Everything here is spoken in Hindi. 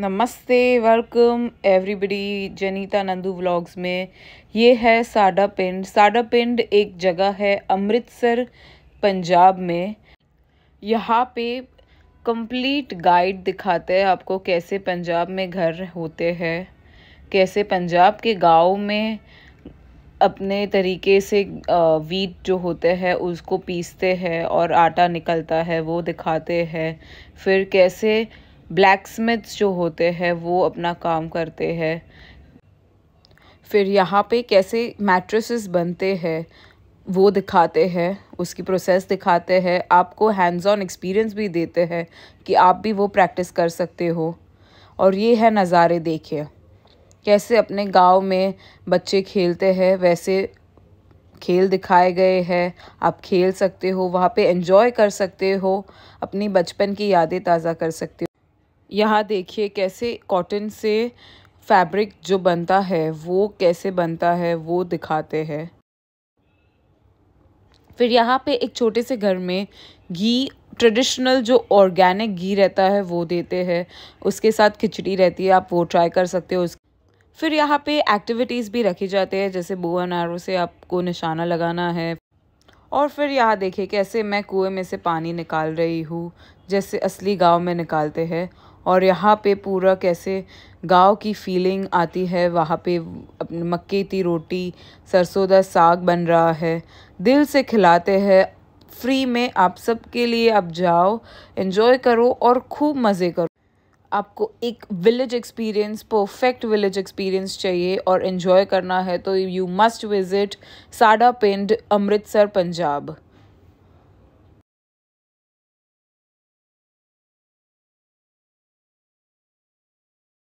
नमस्ते welcome everybody Janita Nandu vlogs में ये है साडा पिंड साडा पिंड एक जगह है अमृतसर पंजाब में यहाँ पे कंप्लीट गाइड दिखाते हैं आपको कैसे पंजाब में घर होते हैं कैसे पंजाब के गांव में अपने तरीके से वीट जो होते हैं उसको पीसते हैं और आटा निकलता है वो दिखाते हैं फिर कैसे ब्लैक स्मिथ्स जो होते हैं वो अपना काम करते हैं फिर यहाँ पे कैसे मैट्रेसेस बनते हैं वो दिखाते हैं उसकी प्रोसेस दिखाते हैं आपको हैंड्स ऑन एक्सपीरियंस भी देते हैं कि आप भी वो प्रैक्टिस कर सकते हो और ये है नज़ारे देखिए कैसे अपने गांव में बच्चे खेलते हैं वैसे खेल दिखाए गए हैं आप खेल सकते हो वहाँ पे एंजॉय कर सकते हो अपनी बचपन की यादें ताज़ा कर सकते हो यहाँ देखिए कैसे कॉटन से फैब्रिक जो बनता है वो कैसे बनता है वो दिखाते हैं फिर यहाँ पे एक छोटे से घर में घी ट्रेडिशनल जो ऑर्गेनिक घी रहता है वो देते हैं उसके साथ खिचड़ी रहती है आप वो ट्राई कर सकते हो उस फिर यहाँ पे एक्टिविटीज़ भी रखी जाती है जैसे बो एन से आपको निशाना लगाना है और फिर यहाँ देखिए कैसे मैं कुएं में से पानी निकाल रही हूँ जैसे असली गांव में निकालते हैं और यहाँ पे पूरा कैसे गांव की फीलिंग आती है वहाँ पे मक्के की रोटी सरसों का साग बन रहा है दिल से खिलाते हैं फ्री में आप सबके लिए आप जाओ एंजॉय करो और खूब मज़े करो आपको एक village experience perfect village experience चाहिए और इन्जॉय करना है तो यू मस्ट विज़िट साडा पिंड अमृतसर पंजाब